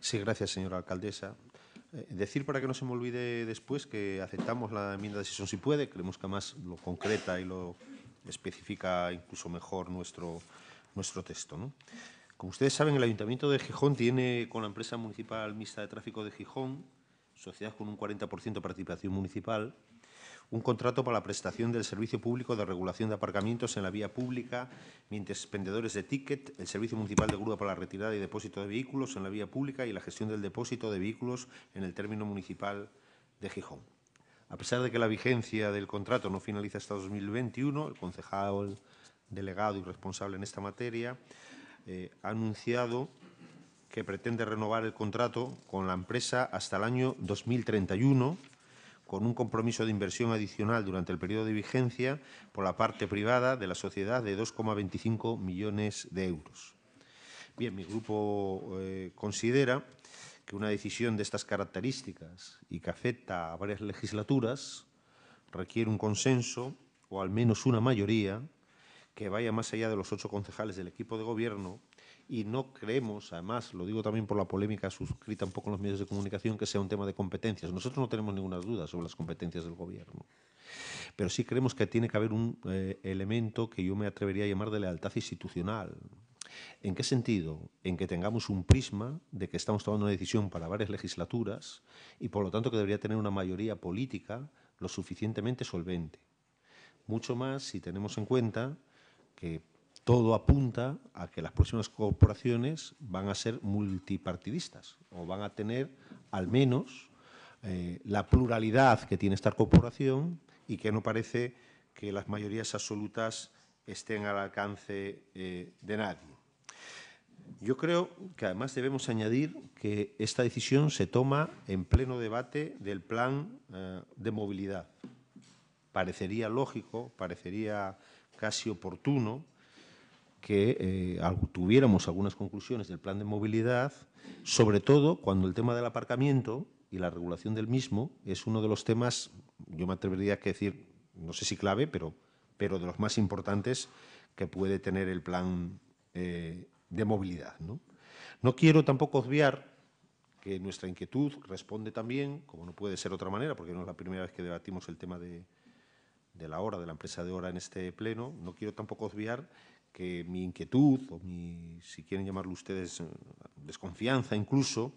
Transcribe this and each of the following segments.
Sí, gracias, señora alcaldesa. Eh, decir para que no se me olvide después que aceptamos la enmienda de sesión si puede, creemos que más lo concreta y lo especifica incluso mejor nuestro, nuestro texto. Como ustedes saben, el Ayuntamiento de Gijón tiene con la empresa municipal mixta de tráfico de Gijón, sociedad con un 40% de participación municipal, un contrato para la prestación del servicio público de regulación de aparcamientos en la vía pública mientras vendedores de ticket, el Servicio Municipal de Grúa para la retirada y depósito de vehículos en la vía pública y la gestión del depósito de vehículos en el término municipal de Gijón. A pesar de que la vigencia del contrato no finaliza hasta 2021, el concejal delegado y responsable en esta materia eh, ha anunciado que pretende renovar el contrato con la empresa hasta el año 2031 con un compromiso de inversión adicional durante el periodo de vigencia por la parte privada de la sociedad de 2,25 millones de euros. Bien, mi grupo eh, considera que una decisión de estas características y que afecta a varias legislaturas requiere un consenso o al menos una mayoría que vaya más allá de los ocho concejales del equipo de gobierno y no creemos, además, lo digo también por la polémica suscrita un poco en los medios de comunicación, que sea un tema de competencias. Nosotros no tenemos ninguna duda sobre las competencias del gobierno. Pero sí creemos que tiene que haber un eh, elemento que yo me atrevería a llamar de lealtad institucional. ¿En qué sentido? En que tengamos un prisma de que estamos tomando una decisión para varias legislaturas y por lo tanto que debería tener una mayoría política lo suficientemente solvente. Mucho más si tenemos en cuenta que todo apunta a que las próximas corporaciones van a ser multipartidistas o van a tener al menos eh, la pluralidad que tiene esta corporación y que no parece que las mayorías absolutas estén al alcance eh, de nadie. Yo creo que además debemos añadir que esta decisión se toma en pleno debate del plan eh, de movilidad. Parecería lógico, parecería casi oportuno que eh, tuviéramos algunas conclusiones del plan de movilidad, sobre todo cuando el tema del aparcamiento y la regulación del mismo es uno de los temas, yo me atrevería a decir, no sé si clave, pero, pero de los más importantes que puede tener el plan eh, de movilidad. ¿no? quiero tampoco obviar que nuestra inquietud responde también, como no puede ser de otra manera, porque no es la primera vez que debatimos el tema de, de la hora, de la empresa de hora en este pleno, no quiero tampoco obviar que mi inquietud, o mi, si quieren llamarlo ustedes, eh, desconfianza incluso,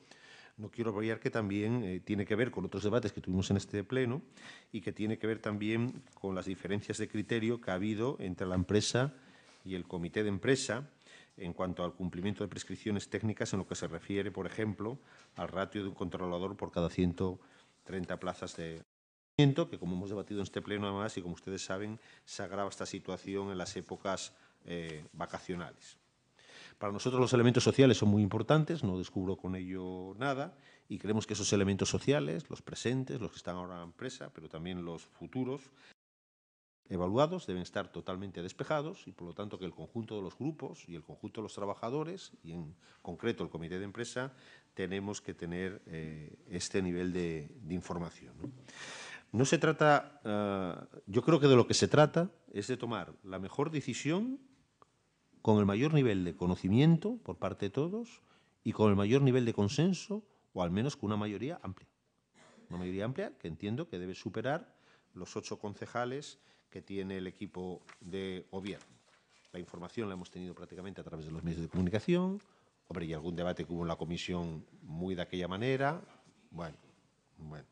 no quiero apoyar que también eh, tiene que ver con otros debates que tuvimos en este pleno y que tiene que ver también con las diferencias de criterio que ha habido entre la empresa y el comité de empresa en cuanto al cumplimiento de prescripciones técnicas en lo que se refiere, por ejemplo, al ratio de un controlador por cada 130 plazas de que como hemos debatido en este pleno además y como ustedes saben, se agrava esta situación en las épocas eh, vacacionales. Para nosotros los elementos sociales son muy importantes, no descubro con ello nada, y creemos que esos elementos sociales, los presentes, los que están ahora en la empresa, pero también los futuros, evaluados deben estar totalmente despejados y por lo tanto que el conjunto de los grupos y el conjunto de los trabajadores y en concreto el comité de empresa tenemos que tener eh, este nivel de, información. ¿no? se trata, eh, yo creo que de lo que se trata es de tomar la mejor decisión con el mayor nivel de conocimiento por parte de todos y con el mayor nivel de consenso, o al menos con una mayoría amplia. Una mayoría amplia que entiendo que debe superar los ocho concejales que tiene el equipo de gobierno. La información la hemos tenido prácticamente a través de los medios de comunicación. Hombre, y algún debate que hubo en la comisión muy de aquella manera. Bueno, bueno.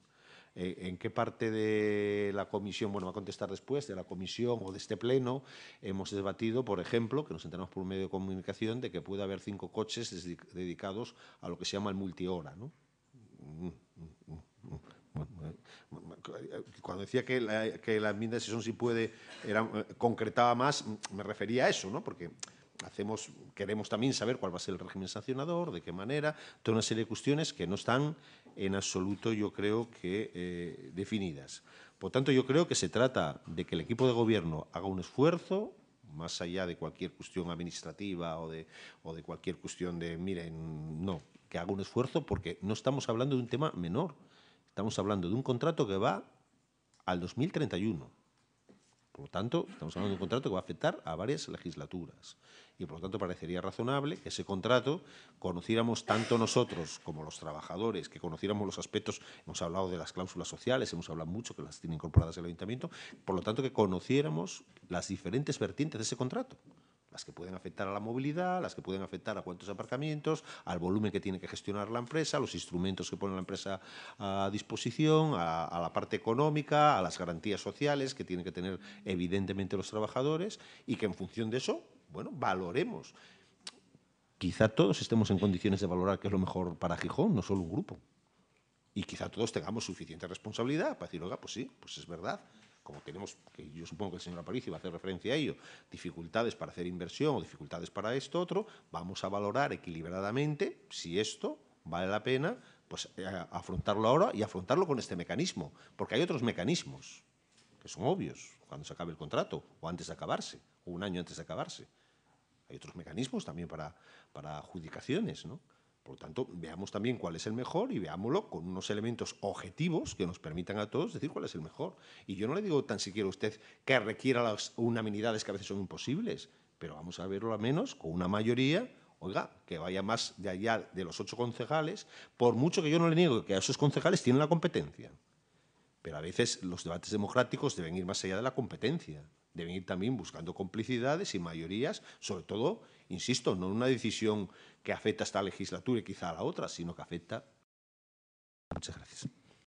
Eh, en qué parte de la comisión, bueno, va a contestar después, de la comisión o de este pleno, hemos debatido, por ejemplo, que nos enteramos por un medio de comunicación, de que puede haber cinco coches dedicados a lo que se llama el multihora, ¿no? Cuando decía que la, enmienda de sesión si puede era, concretaba más, me refería a eso, ¿no? Porque hacemos, queremos también saber cuál va a ser el régimen sancionador, de qué manera, toda una serie de cuestiones que no están en absoluto, yo creo que eh, definidas. Por tanto, yo creo que se trata de que el equipo de gobierno haga un esfuerzo más allá de cualquier cuestión administrativa o de, o de cualquier cuestión de, miren, no, que haga un esfuerzo porque no estamos hablando de un tema menor, estamos hablando de un contrato que va al 2031 por lo tanto, estamos hablando de un contrato que va a afectar a varias legislaturas. Y por lo tanto, parecería razonable que ese contrato conociéramos tanto nosotros como los trabajadores, que conociéramos los aspectos, hemos hablado de las cláusulas sociales, hemos hablado mucho que las tiene incorporadas el ayuntamiento, por lo tanto, que conociéramos las diferentes vertientes de ese contrato las que pueden afectar a la movilidad, las que pueden afectar a cuántos aparcamientos, al volumen que tiene que gestionar la empresa, los instrumentos que pone la empresa a disposición, a, la parte económica, a las garantías sociales que tienen que tener evidentemente los trabajadores y que en función de eso, bueno, valoremos. Quizá todos estemos en condiciones de valorar qué es lo mejor para Gijón, no solo un grupo. Y quizá todos tengamos suficiente responsabilidad para decir, oiga, pues sí, pues es verdad, como tenemos, que yo supongo que el señor Aparicio va a hacer referencia a ello, dificultades para hacer inversión o dificultades para esto otro, vamos a valorar equilibradamente si esto vale la pena pues eh, afrontarlo ahora y afrontarlo con este mecanismo, porque hay otros mecanismos que son obvios cuando se acabe el contrato o antes de acabarse, o un año antes de acabarse. Hay otros mecanismos también para, para adjudicaciones, ¿no? Por lo tanto, veamos también cuál es el mejor y veámoslo con unos elementos objetivos que nos permitan a todos decir cuál es el mejor. Y yo no le digo tan siquiera a usted que requiera las unanimidades que a veces son imposibles, pero vamos a verlo al menos con una mayoría oiga, que vaya más de allá de los ocho concejales, por mucho que yo no le niego que a esos concejales tienen la competencia. Pero a veces los debates democráticos deben ir más allá de la competencia, deben ir también buscando complicidades y mayorías, sobre todo insisto, no una decisión que afecta a esta legislatura y quizá a la otra, sino que afecta. Muchas gracias.